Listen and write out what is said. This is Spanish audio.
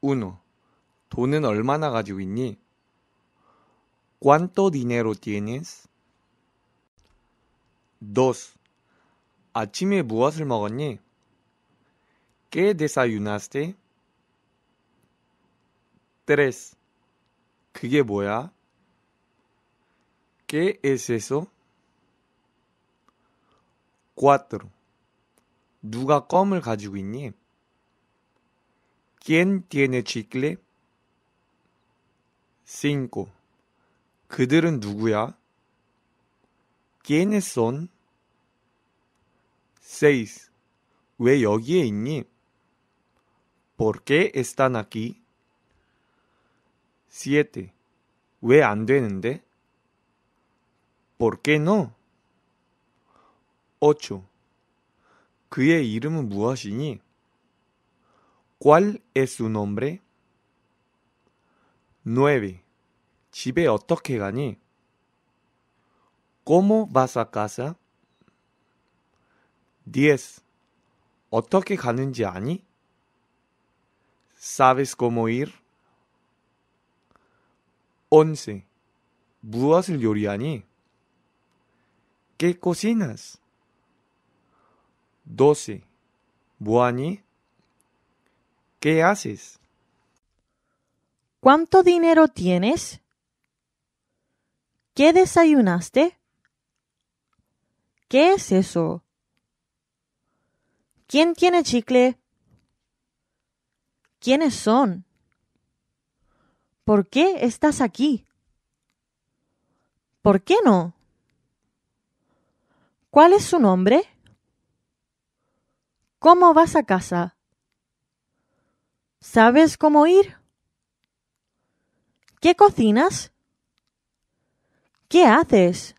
1. 돈은 얼마나 가지고 있니? ¿Cuánto dinero tienes? 2. 아침에 무엇을 먹었니? ¿Qué desayunaste? 3. 그게 뭐야? ¿Qué es eso? 4. 누가 껌을 가지고 있니? ¿Quién tiene chicle? 5. 그들은 누구야? ¿Quiénes son? 6. 왜 여기에 있니? ¿Por qué están aquí? 7. 왜안 되는데? ¿Por qué no? 8. 그의 이름은 무엇이니? ¿Cuál es su nombre? 9. 집에 어떻게 가니? ¿Cómo vas a casa? 10. ¿어떻게 가는지 아니? ¿Sabes cómo ir? 11. 무엇을 요리하니? ¿Qué cocinas? 12. 뭐하니? ¿Qué haces? ¿Cuánto dinero tienes? ¿Qué desayunaste? ¿Qué es eso? ¿Quién tiene chicle? ¿Quiénes son? ¿Por qué estás aquí? ¿Por qué no? ¿Cuál es su nombre? ¿Cómo vas a casa? ¿Sabes cómo ir? ¿Qué cocinas? ¿Qué haces?